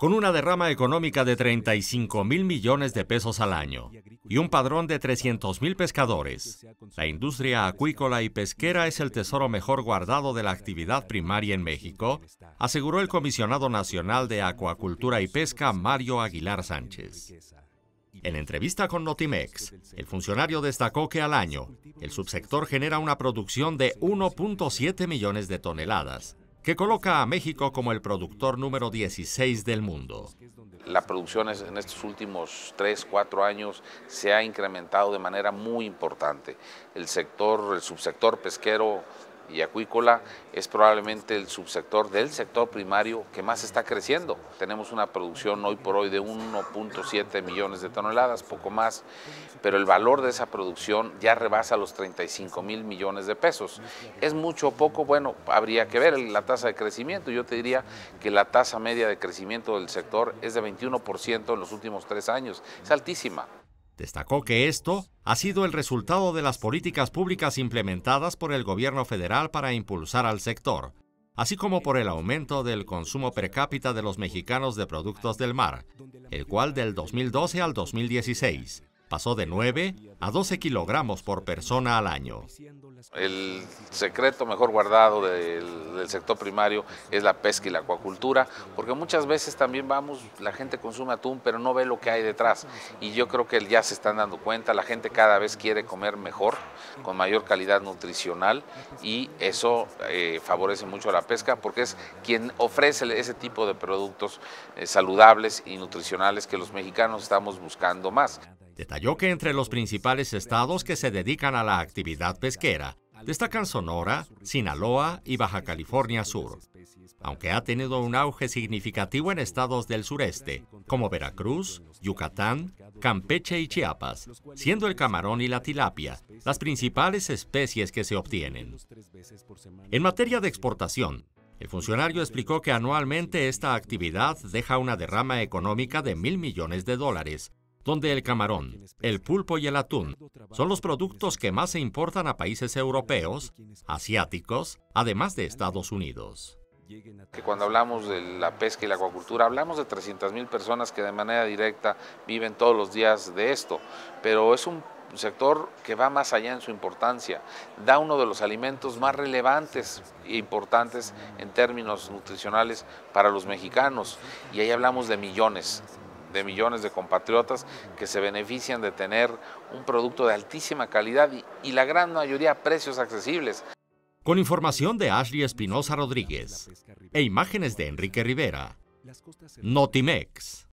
con una derrama económica de 35 mil millones de pesos al año y un padrón de 300 mil pescadores. La industria acuícola y pesquera es el tesoro mejor guardado de la actividad primaria en México, aseguró el comisionado nacional de Acuacultura y Pesca, Mario Aguilar Sánchez. En entrevista con Notimex, el funcionario destacó que al año el subsector genera una producción de 1.7 millones de toneladas, que coloca a México como el productor número 16 del mundo. La producción en estos últimos 3, 4 años se ha incrementado de manera muy importante. El sector, el subsector pesquero y acuícola es probablemente el subsector del sector primario que más está creciendo. Tenemos una producción hoy por hoy de 1.7 millones de toneladas, poco más, pero el valor de esa producción ya rebasa los 35 mil millones de pesos. ¿Es mucho o poco? Bueno, habría que ver la tasa de crecimiento. Yo te diría que la tasa media de crecimiento del sector es de 21% en los últimos tres años. Es altísima. Destacó que esto ha sido el resultado de las políticas públicas implementadas por el gobierno federal para impulsar al sector, así como por el aumento del consumo per cápita de los mexicanos de productos del mar, el cual del 2012 al 2016 pasó de 9 a 12 kilogramos por persona al año. El secreto mejor guardado del, sector primario es la pesca y la acuacultura, porque muchas veces también vamos, la gente consume atún, pero no ve lo que hay detrás. Y yo creo que ya se están dando cuenta, la gente cada vez quiere comer mejor, con mayor calidad nutricional, y eso eh, favorece mucho a la pesca, porque es quien ofrece ese tipo de productos eh, saludables y nutricionales que los mexicanos estamos buscando más. Detalló que entre los principales estados que se dedican a la actividad pesquera destacan Sonora, Sinaloa y Baja California Sur, aunque ha tenido un auge significativo en estados del sureste, como Veracruz, Yucatán, Campeche y Chiapas, siendo el camarón y la tilapia las principales especies que se obtienen. En materia de exportación, el funcionario explicó que anualmente esta actividad deja una derrama económica de mil millones de dólares, donde el camarón, el pulpo y el atún son los productos que más se importan a países europeos, asiáticos, además de Estados Unidos. Que cuando hablamos de la pesca y la acuacultura, hablamos de 300.000 personas que de manera directa viven todos los días de esto, pero es un sector que va más allá en su importancia, da uno de los alimentos más relevantes e importantes en términos nutricionales para los mexicanos, y ahí hablamos de millones, de millones de compatriotas que se benefician de tener un producto de altísima calidad y, la gran mayoría a precios accesibles. Con información de Ashley Espinosa Rodríguez e imágenes de Enrique Rivera, Notimex.